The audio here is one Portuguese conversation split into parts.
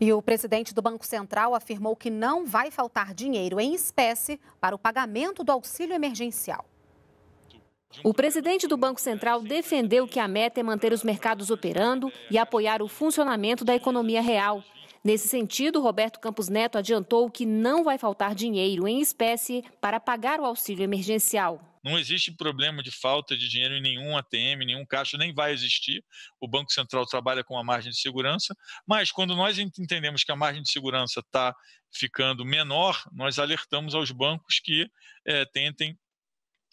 E o presidente do Banco Central afirmou que não vai faltar dinheiro em espécie para o pagamento do auxílio emergencial. O presidente do Banco Central defendeu que a meta é manter os mercados operando e apoiar o funcionamento da economia real. Nesse sentido, Roberto Campos Neto adiantou que não vai faltar dinheiro em espécie para pagar o auxílio emergencial. Não existe problema de falta de dinheiro em nenhum ATM, nenhum caixa, nem vai existir. O Banco Central trabalha com uma margem de segurança, mas quando nós entendemos que a margem de segurança está ficando menor, nós alertamos aos bancos que é, tentem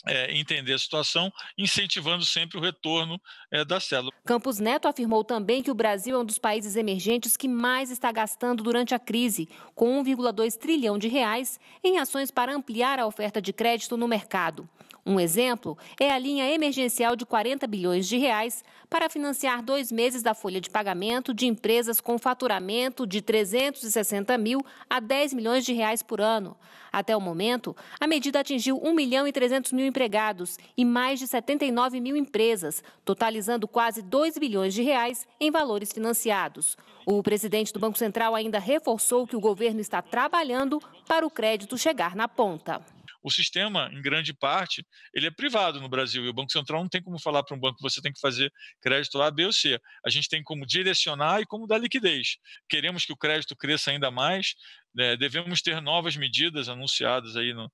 é, entender a situação, incentivando sempre o retorno é, da célula. Campos Neto afirmou também que o Brasil é um dos países emergentes que mais está gastando durante a crise, com 1,2 trilhão de reais em ações para ampliar a oferta de crédito no mercado. Um exemplo é a linha emergencial de 40 bilhões de reais para financiar dois meses da folha de pagamento de empresas com faturamento de 360 mil a 10 milhões de reais por ano. Até o momento, a medida atingiu 1 milhão e 300 mil empregados e mais de 79 mil empresas, totalizando quase 2 bilhões de reais em valores financiados. O presidente do Banco Central ainda reforçou que o governo está trabalhando para o crédito chegar na ponta. O sistema, em grande parte, ele é privado no Brasil e o Banco Central não tem como falar para um banco você tem que fazer crédito A, B ou C. A gente tem como direcionar e como dar liquidez. Queremos que o crédito cresça ainda mais, né? devemos ter novas medidas anunciadas aí no,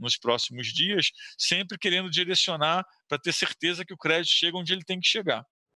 nos próximos dias, sempre querendo direcionar para ter certeza que o crédito chega onde ele tem que chegar.